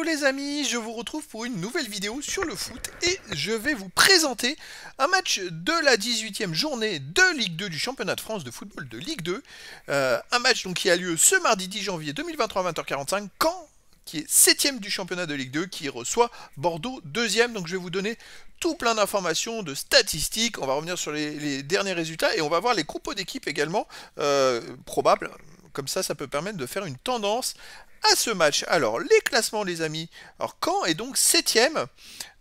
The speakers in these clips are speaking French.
Hello les amis, je vous retrouve pour une nouvelle vidéo sur le foot et je vais vous présenter un match de la 18e journée de Ligue 2 du championnat de France de football de Ligue 2. Euh, un match donc qui a lieu ce mardi 10 janvier 2023 à 20h45 quand qui est 7 du championnat de Ligue 2, qui reçoit Bordeaux 2 Donc je vais vous donner tout plein d'informations, de statistiques. On va revenir sur les, derniers résultats et on va voir les compos d'équipe également euh, probables, comme ça, ça peut permettre de faire une tendance à ce match. Alors, les classements, les amis. Alors, Caen est donc 7ème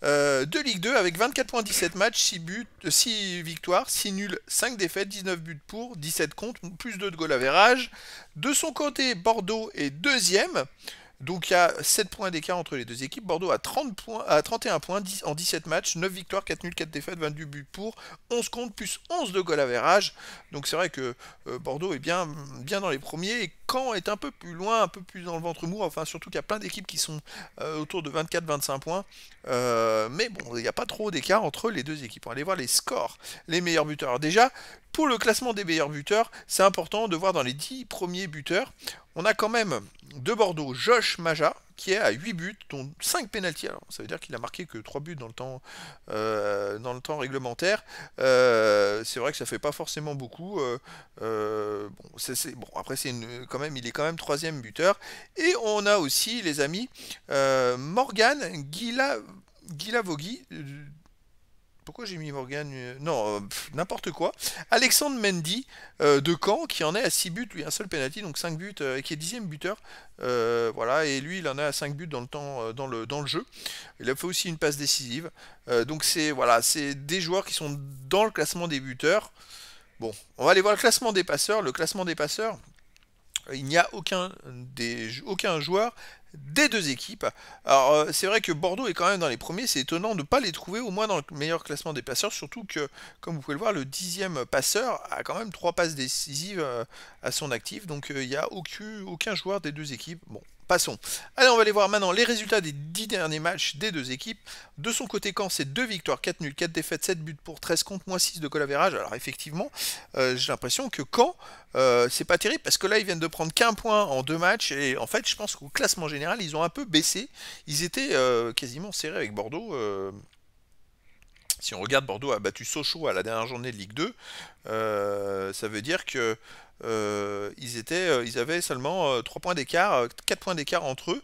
euh, de Ligue 2 avec 24.17 matchs, 6, buts, 6 euh, victoires, 6 nuls, 5 défaites, 19 buts pour, 17 contre, plus 2 de goal à verrage. De son côté, Bordeaux est 2ème. Donc il y a 7 points d'écart entre les deux équipes. Bordeaux a, 30 points, 31 points en 17 matchs, 9 victoires, 4 nuls, 4 défaites, 22 buts pour, 11 comptes plus 11 de goal à verrage. Donc c'est vrai que euh, Bordeaux est bien, bien dans les premiers et Caen est un peu plus loin, un peu plus dans le ventre mou. Enfin surtout qu'il y a plein d'équipes qui sont euh, autour de 24-25 points. Euh, mais bon, il n'y a pas trop d'écart entre les deux équipes. On va aller voir les scores, les meilleurs buteurs. Alors déjà, pour le classement des meilleurs buteurs, c'est important de voir dans les 10 premiers buteurs, on a quand même de Bordeaux, Josh Maja, qui est à 8 buts, dont 5 pénalties. Alors, ça veut dire qu'il a marqué que 3 buts dans le temps, euh, dans le temps réglementaire. Euh, c'est vrai que ça fait pas forcément beaucoup. Euh, bon, après, quand même, il est quand même troisième buteur. Et on a aussi, les amis, Morgan Gila, Gila pourquoi j'ai mis Morgan euh, Non, euh, n'importe quoi. Alexandre Mendy euh, de Caen qui en est à 6 buts, lui un seul penalty, donc 5 buts, et qui est dixième buteur. voilà, et lui il en est à 5 buts dans le temps, dans le, dans le jeu. Il a fait aussi une passe décisive. donc c'est voilà, c'est des joueurs qui sont dans le classement des buteurs. Bon, on va aller voir le classement des passeurs. Le classement des passeurs, il n'y a aucun, des, aucun joueur des deux équipes. Alors euh, c'est vrai que Bordeaux est quand même dans les premiers, c'est étonnant de ne pas les trouver au moins dans le meilleur classement des passeurs, surtout que, comme vous pouvez le voir, le dixième passeur a quand même trois passes décisives euh, à son actif, donc euh, il n'y a aucun, aucun joueur des deux équipes. Bon, Passons. Allez, on va aller voir maintenant les résultats des 10 derniers matchs des deux équipes. De son côté, Caen, c'est 2 victoires, 4 nuls, 4 défaites, 7 buts pour 13 contre, moins 6 de colavérage. Alors effectivement, euh, j'ai l'impression que Caen, euh, c'est pas terrible parce que là, ils viennent de prendre qu'un point en deux matchs. Et en fait, je pense qu'au classement général, ils ont un peu baissé. Ils étaient euh, quasiment serrés avec Bordeaux si on regarde, Bordeaux a battu Sochaux à la dernière journée de Ligue 2. Euh, ça veut dire que euh, ils, étaient, euh, avaient seulement 3 points d'écart, 4 points d'écart entre eux.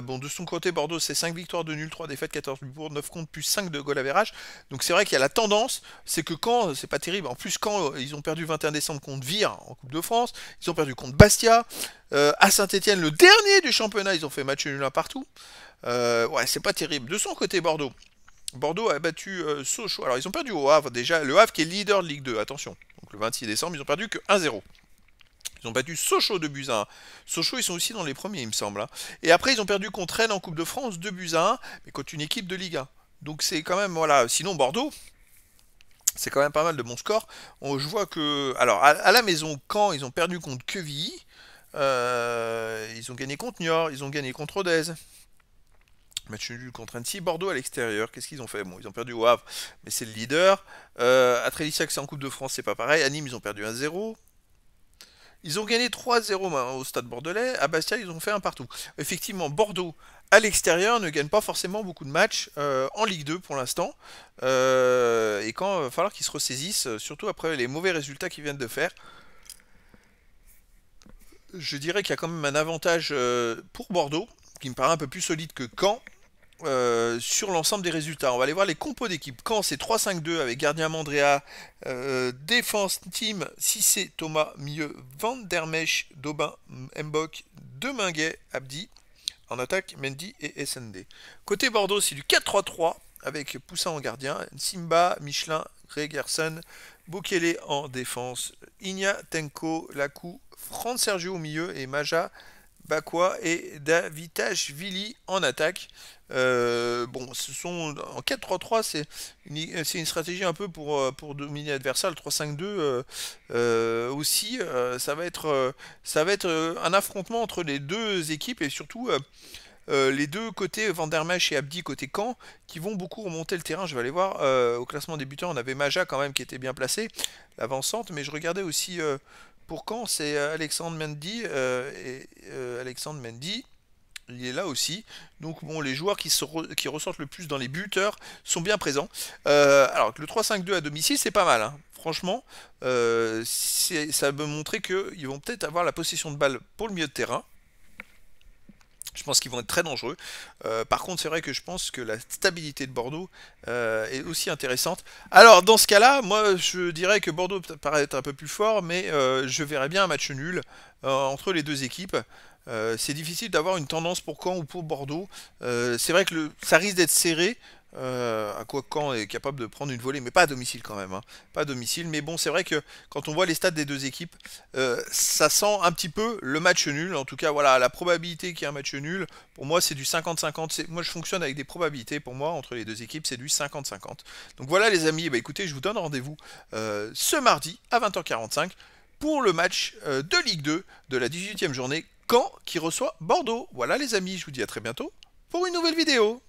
bon, de son côté, Bordeaux, c'est 5 victoires de nul, 3 défaites, 14 buts pour, 9 comptes, plus 5 de goal average. Donc c'est vrai qu'il y a la tendance, c'est que quand, c'est pas terrible, en plus quand ils ont perdu 21 décembre contre Vire en Coupe de France, ils ont perdu contre Bastia, à Saint-Etienne, le dernier du championnat, ils ont fait match nul partout. ouais, c'est pas terrible. De son côté, Bordeaux, Bordeaux a battu euh, Sochaux. Alors ils ont perdu au Havre déjà. Le Havre qui est leader de Ligue 2, attention. Donc le 26 décembre, ils ont perdu que 1-0. Ils ont battu Sochaux de buts 1. Sochaux, ils sont aussi dans les premiers, il me semble. Hein. Et après, ils ont perdu contre Rennes en Coupe de France de buts 1, mais contre une équipe de Ligue 1. Donc c'est quand même, voilà. Sinon, Bordeaux, c'est quand même pas mal de bons scores. je vois que. Alors, à, la maison, quand ils ont perdu contre Quevilly, euh, ils ont gagné contre Niort, ils ont gagné contre Odez. Match nul contre Annecy. Bordeaux à l'extérieur, qu'est-ce qu'ils ont fait Bon, ils ont perdu au Havre, mais c'est le leader. Euh, à Trélissac, c'est en Coupe de France, c'est pas pareil. À Nîmes, ils ont perdu 1-0. Ils ont gagné 3-0 au stade bordelais. À Bastia, ils ont fait un partout. Effectivement, Bordeaux à l'extérieur ne gagne pas forcément beaucoup de matchs euh, en Ligue 2 pour l'instant. Euh, et quand il euh, va falloir qu'ils se ressaisissent, surtout après les mauvais résultats qu'ils viennent de faire. Je dirais qu'il y a quand même un avantage pour Bordeaux, qui me paraît un peu plus solide que Caen, euh, sur l'ensemble des résultats. On va aller voir les compos d'équipe. Caen, c'est 3-5-2 avec gardien Mandrea, euh, défense team Cissé, Thomas, milieu Van der Daubin, Mbok, Deminguet, Abdi. En attaque, Mendy et SND. Côté Bordeaux, c'est du 4-3-3 avec Poussin en gardien, Simba, Michelin, Gregerson, Boukele en défense, Tenko, Lacou, Franz Sergio au milieu et Maja Bakwa et Vili en attaque. Euh, bon, ce sont en 4-3-3, c'est une, stratégie un peu pour, euh, pour dominer l'adversaire. Le 3-5-2 aussi, euh, ça va être, ça va être un affrontement entre les deux équipes et surtout les deux côtés, Vandermesh et Abdi côté Caen, qui vont beaucoup remonter le terrain. Je vais aller voir au classement débutant, on avait Maja quand même qui était bien placé, l'avancante, mais je regardais aussi pour quand c'est euh, Alexandre Mendy euh, euh, Alexandre Mendy il est là aussi. Donc bon, les joueurs qui, ressortent le plus dans les buteurs sont bien présents. alors que le 3-5-2 à domicile, c'est pas mal. Hein. Franchement, euh, ça veut montrer qu'ils vont peut-être avoir la possession de balle pour le milieu de terrain. Je pense qu'ils vont être très dangereux. Euh, par contre, c'est vrai que je pense que la stabilité de Bordeaux euh, est aussi intéressante. Alors, dans ce cas-là, moi, je dirais que Bordeaux paraît être un peu plus fort, mais euh, je verrais bien un match nul entre les deux équipes. c'est difficile d'avoir une tendance pour Caen ou pour Bordeaux. c'est vrai que ça risque d'être serré, euh, à quoi quand est capable de prendre une volée, mais pas à domicile quand même. Hein. Pas à domicile, mais bon, c'est vrai que quand on voit les stats des deux équipes, euh, ça sent un petit peu le match nul. En tout cas, voilà, la probabilité qu'il y ait un match nul, pour moi, c'est du 50-50. Moi, je fonctionne avec des probabilités. Pour moi, entre les deux équipes, c'est du 50-50. Donc voilà, les amis, eh ben, écoutez, je vous donne rendez-vous euh, ce mardi à 20h45 pour le match de Ligue 2 de la 18e journée, Caen qui reçoit Bordeaux. Voilà, les amis, je vous dis à très bientôt pour une nouvelle vidéo.